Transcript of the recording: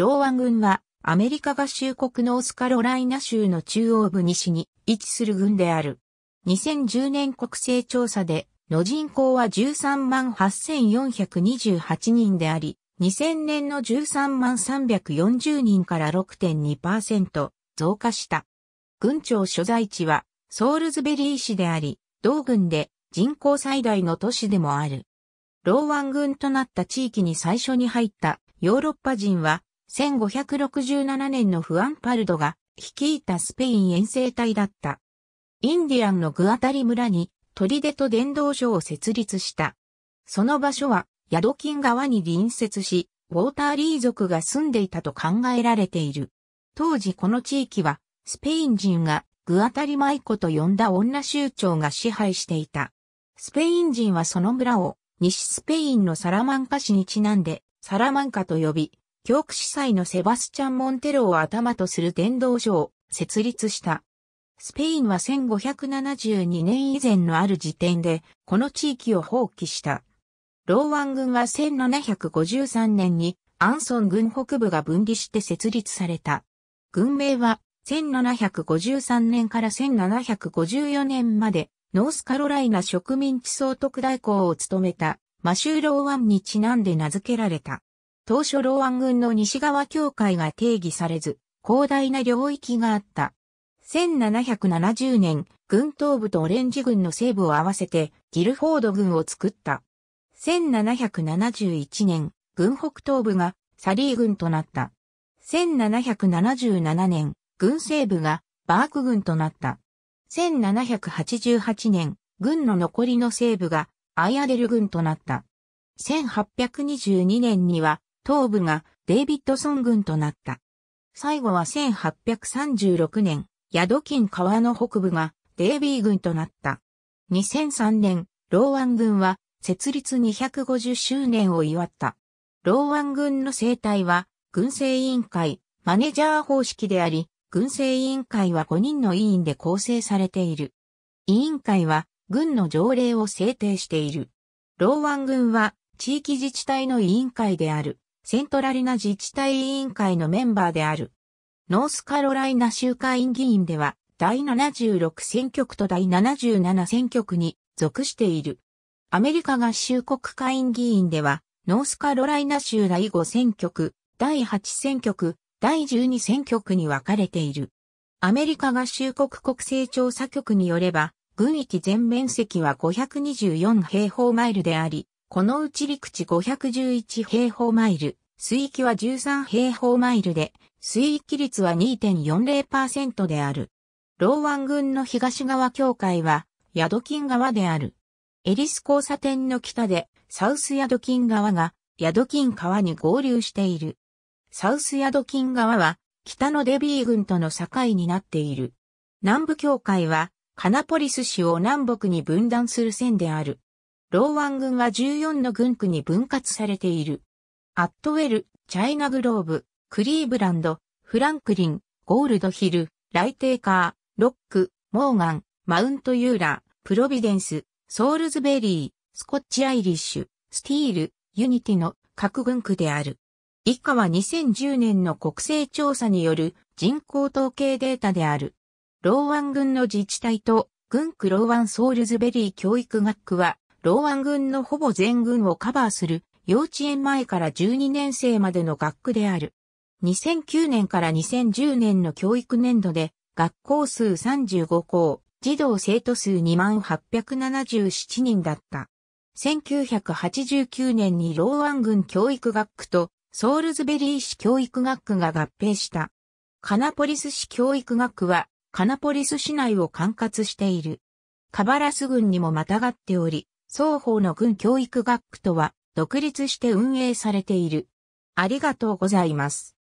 ローワン軍はアメリカ合衆国ノースカロライナ州の中央部西に位置する軍である。2010年国勢調査での人口は13万8428人であり、2000年の13万340人から6.2%増加した。軍庁所在地はソールズベリー市であり、同軍で人口最大の都市でもある。ローワン軍となった地域に最初に入ったヨーロッパ人は1567年のフアンパルドが率いたスペイン遠征隊だった。インディアンのグアタリ村に砦と伝道所を設立した。その場所はヤドキン川に隣接し、ウォーターリー族が住んでいたと考えられている。当時この地域はスペイン人がアタリマ舞子と呼んだ女州長が支配していた。スペイン人はその村を西スペインのサラマンカ市にちなんでサラマンカと呼び、教区司祭のセバスチャン・モンテロを頭とする伝道所を設立した。スペインは1572年以前のある時点で、この地域を放棄した。ローワン軍は1753年にアンソン軍北部が分離して設立された。軍名は1753年から1754年までノースカロライナ植民地総督代行を務めたマシューローワンにちなんで名付けられた。当初老安軍の西側境界が定義されず、広大な領域があった。1770年、軍東部とオレンジ軍の西部を合わせて、ギルフォード軍を作った。1771年、軍北東部がサリー軍となった。1777年、軍西部がバーク軍となった。1788年、軍の残りの西部がアイアデル軍となった。1822年には東部がデイビッドソン軍となった。最後は1836年、ヤドキン川の北部がデイビー軍となった。2003年、ローワン軍は設立250周年を祝った。ローワン軍の生態は、軍政委員会、マネジャー方式であり、軍政委員会は5人の委員で構成されている。委員会は、軍の条例を制定している。ローワン軍は、地域自治体の委員会である。セントラリナ自治体委員会のメンバーである。ノースカロライナ州会議員では、第76選挙区と第77選挙区に属している。アメリカ合衆国会員議員では、ノースカロライナ州第5選挙区、第8選挙区、第12選挙区に分かれている。アメリカ合衆国国勢調査局によれば、軍域全面積は524平方マイルであり、このうち陸地511平方マイル、水域は13平方マイルで、水域率は2.40%である。ローワン郡の東側境界は、ヤドキン川である。エリス交差点の北で、サウスヤドキン川が、ヤドキン川に合流している。サウスヤドキン川は、北のデビー郡との境になっている。南部境界は、カナポリス市を南北に分断する線である。ローワン軍は14の軍区に分割されている。アットウェル、チャイナグローブ、クリーブランド、フランクリン、ゴールドヒル、ライテーカー、ロック、モーガン、マウントユーラ、ー、プロビデンス、ソールズベリー、スコッチアイリッシュ、スティール、ユニティの各軍区である。以下は2010年の国勢調査による人口統計データである。ローワン軍の自治体と軍区ローワンソールズベリー教育学区はローアン軍のほぼ全軍をカバーする幼稚園前から12年生までの学区である。2009年から2010年の教育年度で学校数35校、児童生徒数2877人だった。1989年にローアン軍教育学区とソールズベリー市教育学区が合併した。カナポリス市教育学区はカナポリス市内を管轄している。カバラス軍にもまたがっており、双方の軍教育学区とは独立して運営されている。ありがとうございます。